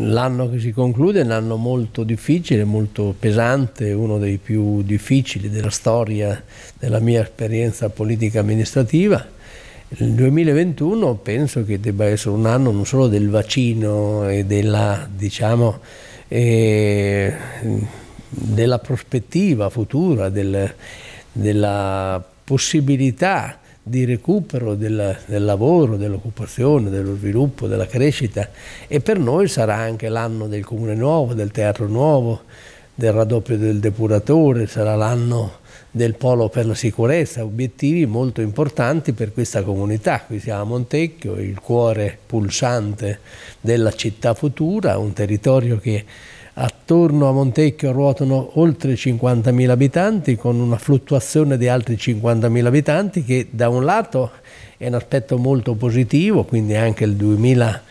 L'anno che si conclude è un anno molto difficile, molto pesante, uno dei più difficili della storia della mia esperienza politica amministrativa. Il 2021 penso che debba essere un anno non solo del vaccino e della, diciamo, eh, della prospettiva futura, del, della possibilità di recupero del, del lavoro, dell'occupazione, dello sviluppo, della crescita e per noi sarà anche l'anno del comune nuovo, del teatro nuovo, del raddoppio del depuratore, sarà l'anno del polo per la sicurezza, obiettivi molto importanti per questa comunità. Qui siamo a Montecchio, il cuore pulsante della città futura, un territorio che Attorno a Montecchio ruotano oltre 50.000 abitanti con una fluttuazione di altri 50.000 abitanti che da un lato è un aspetto molto positivo, quindi anche il 2000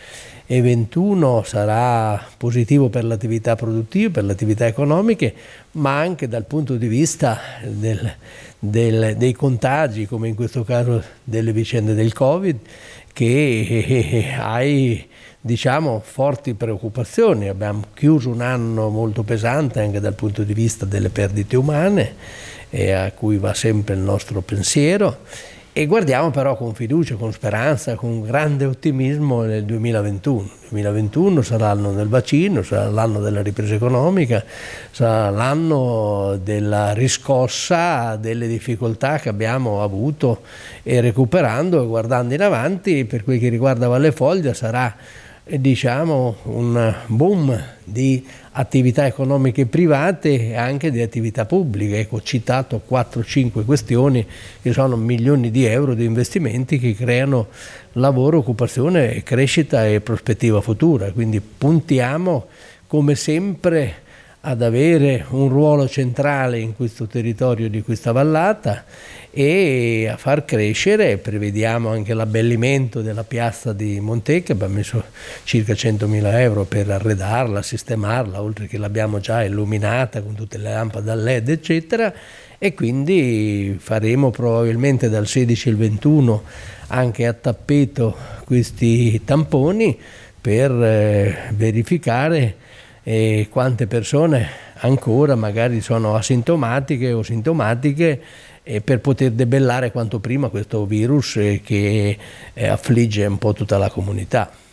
e 21 sarà positivo per l'attività produttiva, per le attività economiche, ma anche dal punto di vista del, del, dei contagi, come in questo caso delle vicende del Covid, che hai diciamo forti preoccupazioni. Abbiamo chiuso un anno molto pesante anche dal punto di vista delle perdite umane e a cui va sempre il nostro pensiero e guardiamo però con fiducia, con speranza, con grande ottimismo nel 2021. Il 2021 sarà l'anno del vaccino, sarà l'anno della ripresa economica, sarà l'anno della riscossa delle difficoltà che abbiamo avuto e recuperando e guardando in avanti, per quel che riguarda Valle Foglia sarà diciamo, un boom di attività economiche private e anche di attività pubbliche. Ecco, ho citato 4-5 questioni che sono milioni di euro di investimenti che creano lavoro, occupazione, crescita e prospettiva futura. Quindi puntiamo come sempre ad avere un ruolo centrale in questo territorio di questa vallata e a far crescere, prevediamo anche l'abbellimento della piazza di Montecchia, abbiamo messo circa 100.000 euro per arredarla, sistemarla, oltre che l'abbiamo già illuminata con tutte le lampade a led eccetera e quindi faremo probabilmente dal 16 al 21 anche a tappeto questi tamponi per eh, verificare e quante persone ancora magari sono asintomatiche o sintomatiche per poter debellare quanto prima questo virus eh, che eh, affligge un po' tutta la comunità.